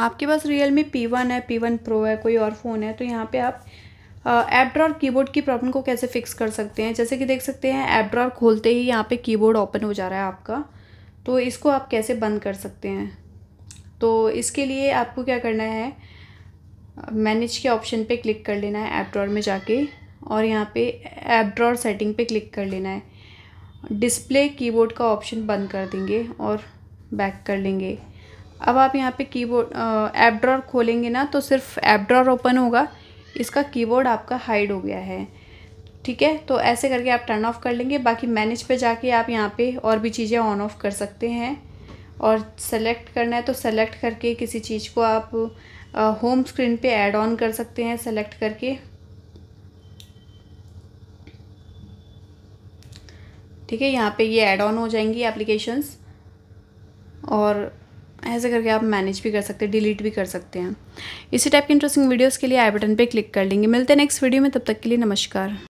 आपके पास Realme P one है पी वन प्रो है कोई और फ़ोन है तो यहाँ पे आप ऐप ड्रॉर कीबोर्ड की प्रॉब्लम को कैसे फिक्स कर सकते हैं जैसे कि देख सकते हैं ऐप खोलते ही यहाँ पे कीबोर्ड ओपन हो जा रहा है आपका तो इसको आप कैसे बंद कर सकते हैं तो इसके लिए आपको क्या करना है मैनेज के ऑप्शन पर क्लिक कर लेना है ऐप ड्रॉर में जाके और यहाँ पर ऐप ड्रॉर सेटिंग पे क्लिक कर लेना है डिस्प्ले कीबोर्ड का ऑप्शन बंद कर देंगे और बैक कर लेंगे अब आप यहाँ पे कीबोर्ड ऐप ड्रॉर खोलेंगे ना तो सिर्फ ऐप ड्रॉर ओपन होगा इसका कीबोर्ड आपका हाइड हो गया है ठीक है तो ऐसे करके आप टर्न ऑफ कर लेंगे बाकी मैनेज पे जाके आप यहाँ पे और भी चीज़ें ऑन ऑफ कर सकते हैं और सेलेक्ट करना है तो सेलेक्ट करके किसी चीज़ को आप होम स्क्रीन पे ऐड ऑन कर सकते हैं सेलेक्ट करके ठीक है यहाँ पे ये ऐड ऑन हो जाएंगी एप्लीकेशंस और ऐसे करके आप मैनेज भी कर सकते हैं डिलीट भी कर सकते हैं इसी टाइप के इंटरेस्टिंग वीडियोस के लिए आई बटन पे क्लिक कर लेंगे मिलते हैं नेक्स्ट वीडियो में तब तक के लिए नमस्कार